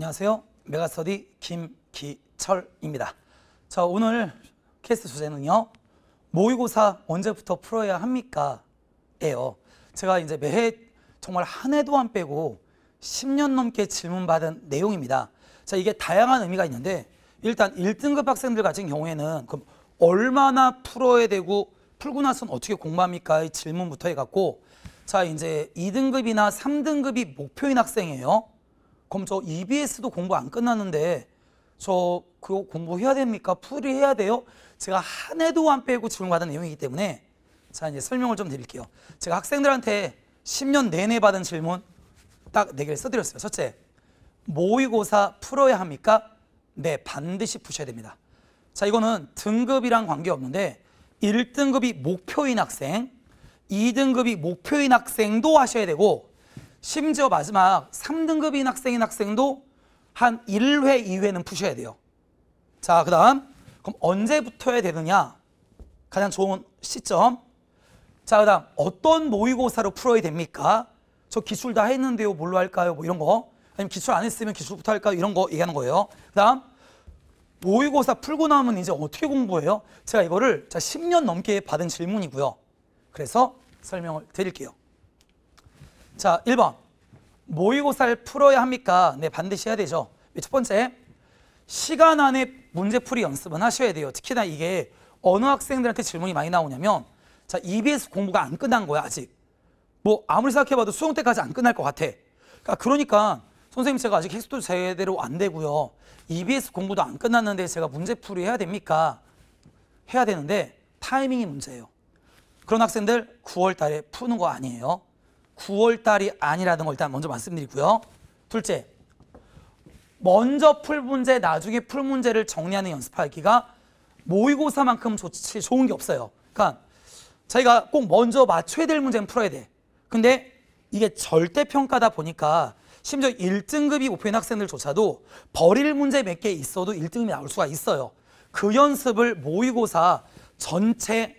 안녕하세요. 메가스터디 김기철입니다. 자, 오늘 케이스 주제는요. 모의고사 언제부터 풀어야 합니까? 에요 제가 이제 매해 정말 한 해도 안 빼고 10년 넘게 질문받은 내용입니다. 자, 이게 다양한 의미가 있는데 일단 1등급 학생들 같은 경우에는 그럼 얼마나 풀어야 되고 풀고 나서는 어떻게 공부합니까? 이 질문부터 해갖고 자, 이제 2등급이나 3등급이 목표인 학생이에요. 그럼 저 EBS도 공부 안 끝났는데 저 그거 공부해야 됩니까? 풀이해야 돼요? 제가 한 해도 안 빼고 질문 받은 내용이기 때문에 자 이제 설명을 좀 드릴게요. 제가 학생들한테 10년 내내 받은 질문 딱 네개를 써드렸어요. 첫째, 모의고사 풀어야 합니까? 네, 반드시 푸셔야 됩니다. 자 이거는 등급이랑 관계없는데 1등급이 목표인 학생, 2등급이 목표인 학생도 하셔야 되고 심지어 마지막 3등급인 학생인 학생도 한 1회, 2회는 푸셔야 돼요. 자, 그 다음 그럼 언제부터야 되느냐? 가장 좋은 시점. 자, 그 다음 어떤 모의고사로 풀어야 됩니까? 저 기출 다 했는데요. 뭘로 할까요? 뭐 이런 거. 아니면 기출 안 했으면 기출부터 할까요? 이런 거 얘기하는 거예요. 그 다음 모의고사 풀고 나면 이제 어떻게 공부해요? 제가 이거를 10년 넘게 받은 질문이고요. 그래서 설명을 드릴게요. 자, 1번. 모의고사를 풀어야 합니까? 네, 반드시 해야 되죠. 네, 첫 번째, 시간 안에 문제풀이 연습은 하셔야 돼요. 특히나 이게 어느 학생들한테 질문이 많이 나오냐면 자, EBS 공부가 안 끝난 거야, 아직. 뭐 아무리 생각해봐도 수능 때까지 안 끝날 것 같아. 그러니까, 그러니까 선생님 제가 아직 헥수도 제대로 안 되고요. EBS 공부도 안 끝났는데 제가 문제풀이 해야 됩니까? 해야 되는데 타이밍이 문제예요. 그런 학생들 9월 달에 푸는 거 아니에요. 9월 달이 아니라는 걸 일단 먼저 말씀드리고요. 둘째, 먼저 풀 문제, 나중에 풀 문제를 정리하는 연습하기가 모의고사만큼 좋지, 좋은 게 없어요. 그러니까 자기가 꼭 먼저 맞춰야 될 문제는 풀어야 돼. 근데 이게 절대평가다 보니까 심지어 1등급이 목표인 학생들조차도 버릴 문제 몇 개 있어도 1등급이 나올 수가 있어요. 그 연습을 모의고사 전체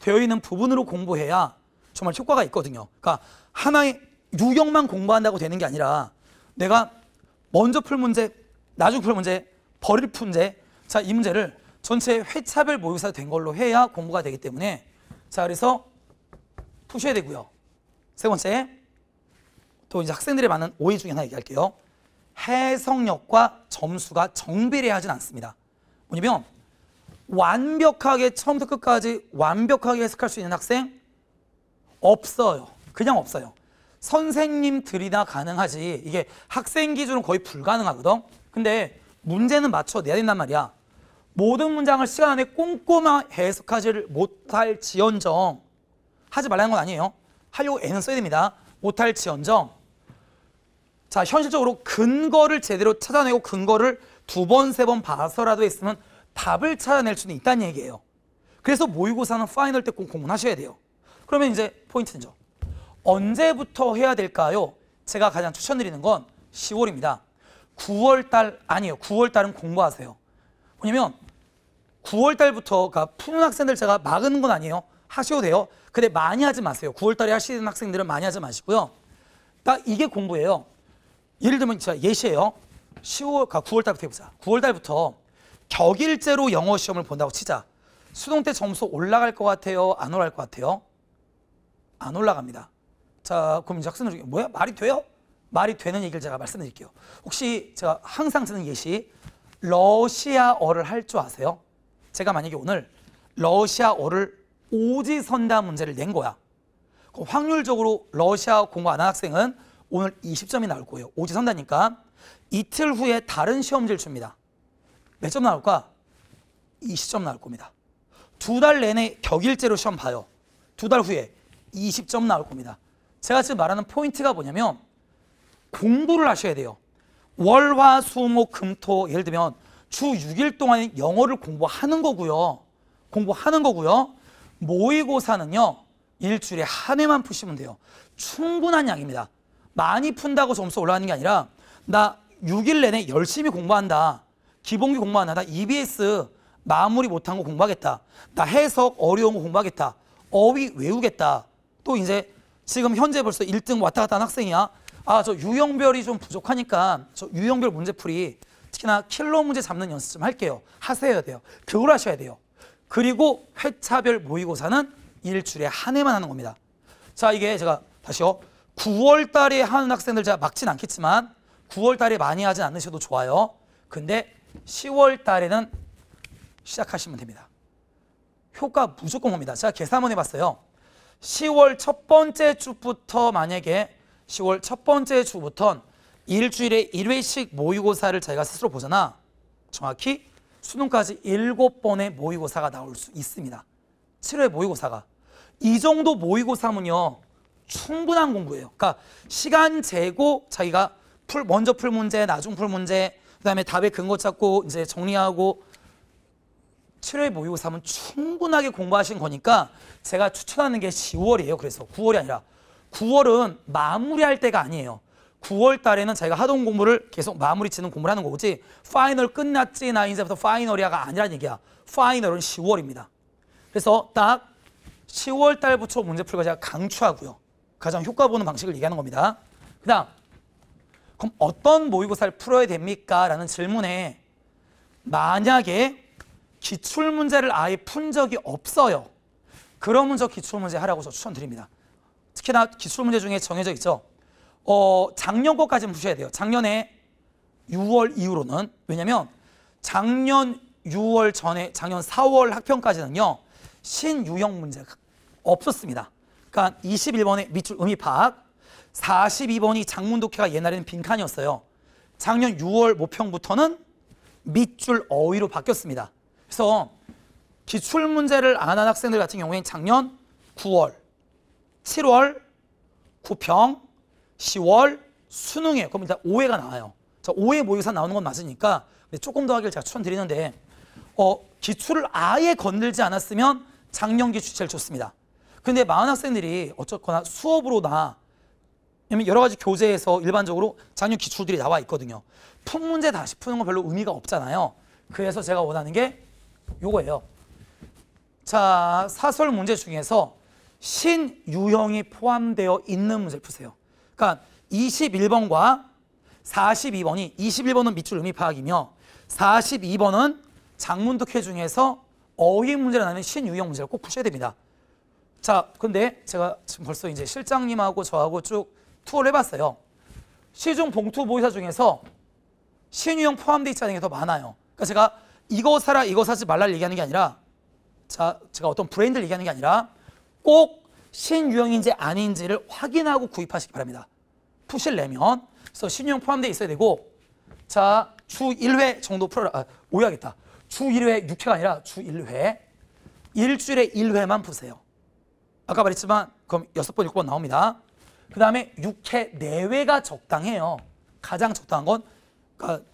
되어 있는 부분으로 공부해야 정말 효과가 있거든요. 그러니까 하나의 유형만 공부한다고 되는 게 아니라 내가 먼저 풀 문제, 나중 에풀 문제, 버릴 문제, 자 이 문제를 전체 회차별 모의사 된 걸로 해야 공부가 되기 때문에 자 그래서 푸셔야 되고요. 세 번째 또 이제 학생들이 많은 오해 중에 하나 얘기할게요. 해석력과 점수가 정비례하진 않습니다. 뭐냐면 완벽하게 처음부터 끝까지 완벽하게 해석할 수 있는 학생 없어요. 그냥 없어요. 선생님들이나 가능하지 이게 학생 기준은 거의 불가능하거든. 근데 문제는 맞춰내야 된단 말이야. 모든 문장을 시간 안에 꼼꼼하게 해석하지를 못할 지연정 하지 말라는 건 아니에요. 하려고 애는 써야 됩니다. 못할 지연정 자 현실적으로 근거를 제대로 찾아내고 근거를 두 번 세 번 봐서라도 했으면 답을 찾아낼 수는 있다는 얘기예요. 그래서 모의고사는 파이널 때 꼭 공부하셔야 돼요. 그러면 이제 포인트죠. 는 언제부터 해야 될까요? 제가 가장 추천드리는 건 10월입니다. 9월 달 아니에요. 9월 달은 공부하세요. 왜냐면 9월 달부터 그러니까 푸는 학생들 제가 막은 건 아니에요. 하셔도 돼요. 근데 많이 하지 마세요. 9월 달에 하시는 학생들은 많이 하지 마시고요. 딱 이게 공부예요. 예를 들면 제가 예시예요. 10월, 9월 아, 달부터 해보자. 9월 달부터 격일제로 영어 시험을 본다고 치자. 수능 때 점수 올라갈 것 같아요? 안 올라갈 것 같아요? 안 올라갑니다. 자, 그럼 작성을 중 뭐야? 말이 돼요? 말이 되는 얘기를 제가 말씀드릴게요. 혹시 제가 항상 쓰는 예시 러시아어를 할 줄 아세요? 제가 만약에 오늘 러시아어를 오지선다 문제를 낸 거야. 그럼 확률적으로 러시아 공부 안 한 학생은 오늘 20점이 나올 거예요. 오지선다니까 이틀 후에 다른 시험지를 줍니다. 몇 점 나올까? 20점 나올 겁니다. 두 달 내내 격일제로 시험 봐요. 두 달 후에 20점 나올 겁니다. 제가 지금 말하는 포인트가 뭐냐면 공부를 하셔야 돼요. 월, 화, 수, 목, 금, 토 예를 들면 주 6일 동안 영어를 공부하는 거고요. 공부하는 거고요. 모의고사는요. 일주일에 한 회만 푸시면 돼요. 충분한 양입니다. 많이 푼다고 점수 올라가는 게 아니라 나 6일 내내 열심히 공부한다. 기본기 공부한다. 나 EBS 마무리 못한 거 공부하겠다. 나 해석 어려운 거 공부하겠다. 어휘 외우겠다. 또 이제 지금 현재 벌써 1등 왔다 갔다 한 학생이야. 아, 저 유형별이 좀 부족하니까 저 유형별 문제풀이 특히나 킬러 문제 잡는 연습 좀 할게요. 하셔야 돼요. 그걸 하셔야 돼요. 그리고 회차별 모의고사는 일주일에 한 해만 하는 겁니다. 자, 이게 제가 다시요. 9월 달에 하는 학생들 제가 막진 않겠지만 9월 달에 많이 하진 않으셔도 좋아요. 근데 10월 달에는 시작하시면 됩니다. 효과 무조건 옵니다. 제가 계산 한번 해봤어요. 10월 첫 번째 주부터 만약에 10월 첫 번째 주부터 일주일에 1회씩 모의고사를 자기가 스스로 보잖아. 정확히 수능까지 7번의 모의고사가 나올 수 있습니다. 7회 모의고사가. 이 정도 모의고사면요. 충분한 공부예요. 그러니까 시간 재고 자기가 풀 먼저 풀 문제, 나중 풀 문제, 그다음에 답에 근거 찾고 이제 정리하고 7회 모의고사 하면 충분하게 공부하신 거니까 제가 추천하는 게 10월이에요. 그래서 9월이 아니라 9월은 마무리할 때가 아니에요. 9월 달에는 자기가 하던 공부를 계속 마무리 치는 공부를 하는 거지 파이널 끝났지 나 인제부터 파이널이야가 아니란 얘기야. 파이널은 10월입니다. 그래서 딱 10월 달부터 문제 풀고 제가 강추하고요. 가장 효과 보는 방식을 얘기하는 겁니다. 그다음 그럼 어떤 모의고사를 풀어야 됩니까? 라는 질문에 만약에 기출 문제를 아예 푼 적이 없어요. 그러면 저 기출 문제 하라고 저 추천드립니다. 특히나 기출 문제 중에 정해져 있죠. 어, 작년 거까지는 보셔야 돼요. 작년에 6월 이후로는 왜냐면 작년 6월 전에 작년 4월 학평까지는요. 신유형 문제가 없었습니다. 그러니까 21번에 밑줄 의미 파악, 42번이 장문독해가 옛날에는 빈칸이었어요. 작년 6월 모평부터는 밑줄 어휘로 바뀌었습니다. 그래서 기출 문제를 안 한 학생들 같은 경우에는 작년 9월, 7월, 9평, 10월 수능에 그럼 일단 5회가 나와요. 자, 5회 모의고사 나오는 건 맞으니까 네, 조금 더 하길 제가 추천드리는데 어, 기출을 아예 건들지 않았으면 작년 기출 제일 좋습니다. 근데 많은 학생들이 어쨌거나 수업으로나 여러 가지 교재에서 일반적으로 작년 기출들이 나와 있거든요. 푼 문제 다시 푸는 건 별로 의미가 없잖아요. 그래서 제가 원하는 게 요거예요. 자, 사설 문제 중에서 신유형이 포함되어 있는 문제 푸세요. 그러니까 21번과 42번이 21번은 밑줄 의미 파악이며 42번은 장문독해 중에서 어휘 문제를 나는 신유형 문제를 꼭 푸셔야 됩니다. 자, 근데 제가 지금 벌써 이제 실장님하고 저하고 쭉 투어를 해봤어요. 시중 봉투 모의사 중에서 신유형 포함되어 있지 않은 게더 많아요. 그러니까 제가 이거 사라 이거 사지 말라를 얘기하는 게 아니라 자, 제가 어떤 브랜드를 얘기하는 게 아니라 꼭 신유형인지 아닌지를 확인하고 구입하시기 바랍니다. 푸실내면 그래서 신유형 포함되어 있어야 되고 자, 주 1회 정도 풀어라. 아, 오해하겠다. 주 1회 6회가 아니라 주 1회. 일주일에 1회만 푸세요. 아까 말했지만 그럼 6번, 6번 나옵니다. 그 다음에 6회 내외가 적당해요. 가장 적당한 건 그러니까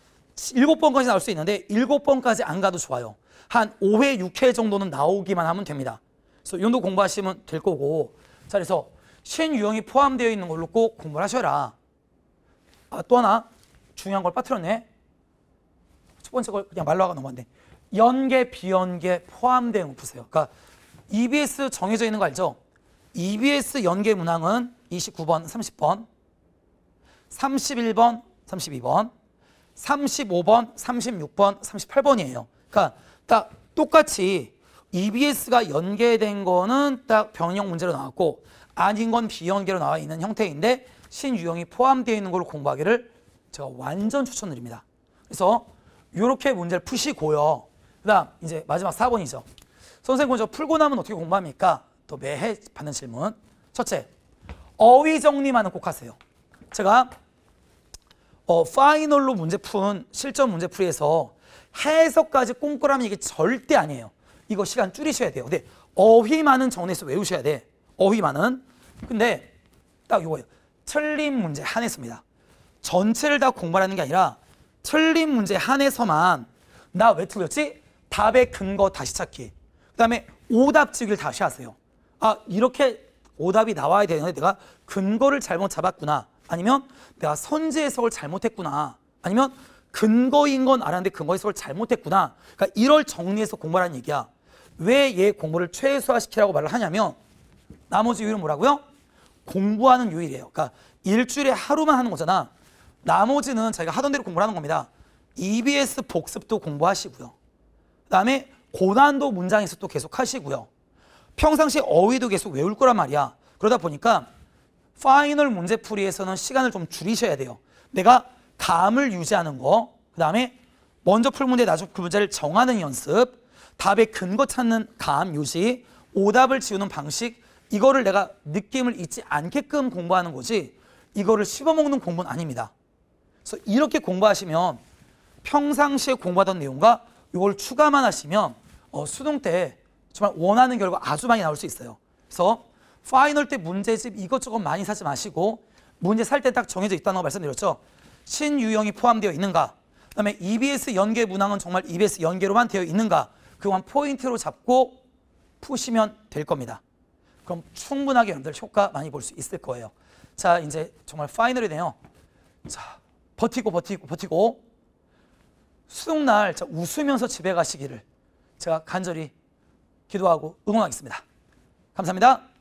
일곱 번까지 나올 수 있는데 일곱 번까지 안 가도 좋아요. 한 5회, 6회 정도는 나오기만 하면 됩니다. 그래서 이도 공부하시면 될 거고 자 그래서 신유형이 포함되어 있는 걸로 꼭 공부를 하셔라. 아, 또 하나 중요한 걸 빠뜨렸네. 첫 번째 걸 그냥 말로 하고 넘어갔네. 연계, 비연계 포함되어 보세요. 그러니까 EBS 정해져 있는 거 알죠? EBS 연계 문항은 29번, 30번, 31번, 32번, 35번, 36번, 38번이에요. 그러니까 딱 똑같이 EBS가 연계된 거는 딱 병형 문제로 나왔고 아닌 건 비연계로 나와 있는 형태인데 신유형이 포함되어 있는 걸 공부하기를 제가 완전 추천드립니다. 그래서 이렇게 문제를 푸시고요. 그 다음 이제 마지막 4번이죠. 선생님 먼저 풀고 나면 어떻게 공부합니까? 또 매해 받는 질문. 첫째, 어휘 정리만은 꼭 하세요. 제가 어, 파이널로 문제 푼 실전 문제 풀이에서 해석까지 꼼꼼하면 이게 절대 아니에요. 이거 시간 줄이셔야 돼요. 근데 어휘많은정리에서 외우셔야 돼. 어휘만은. 근데 딱 이거예요. 틀린 문제 한해서입니다. 전체를 다 공부하는 게 아니라 틀린 문제 한해서만 나 왜 틀렸지? 답의 근거 다시 찾기. 그 다음에 오답 찍기를 다시 하세요. 아 이렇게 오답이 나와야 되는데 내가 근거를 잘못 잡았구나. 아니면 내가 선제 해석을 잘못했구나. 아니면 근거인 건 알았는데 근거 해석을 잘못했구나. 그러니까 이럴 정리해서 공부하라는 얘기야. 왜 얘 공부를 최소화시키라고 말을 하냐면 나머지 요일은 뭐라고요? 공부하는 요일이에요. 그러니까 일주일에 하루만 하는 거잖아. 나머지는 자기가 하던 대로 공부를 하는 겁니다. EBS 복습도 공부하시고요. 그다음에 고난도 문장에서 또 계속 하시고요. 평상시에 어휘도 계속 외울 거란 말이야. 그러다 보니까 파이널 문제풀이에서는 시간을 좀 줄이셔야 돼요. 내가 감을 유지하는 거, 그 다음에 먼저 풀 문제, 나중 에그 문제를 정하는 연습, 답의 근거 찾는 감 유지, 오답을 지우는 방식, 이거를 내가 느낌을 잊지 않게끔 공부하는 거지 이거를 씹어먹는 공부는 아닙니다. 그래서 이렇게 공부하시면 평상시에 공부하던 내용과 이걸 추가만 하시면 어, 수능 때 정말 원하는 결과 아주 많이 나올 수 있어요. 그래서 파이널 때 문제집 이것저것 많이 사지 마시고 문제 살 때 딱 정해져 있다는 거 말씀드렸죠. 신유형이 포함되어 있는가? 그다음에 EBS 연계 문항은 정말 EBS 연계로만 되어 있는가? 그건 포인트로 잡고 푸시면 될 겁니다. 그럼 충분하게 여러분들 효과 많이 볼 수 있을 거예요. 자, 이제 정말 파이널이네요. 자, 버티고 버티고 버티고 수능날 웃으면서 집에 가시기를 제가 간절히 기도하고 응원하겠습니다. 감사합니다.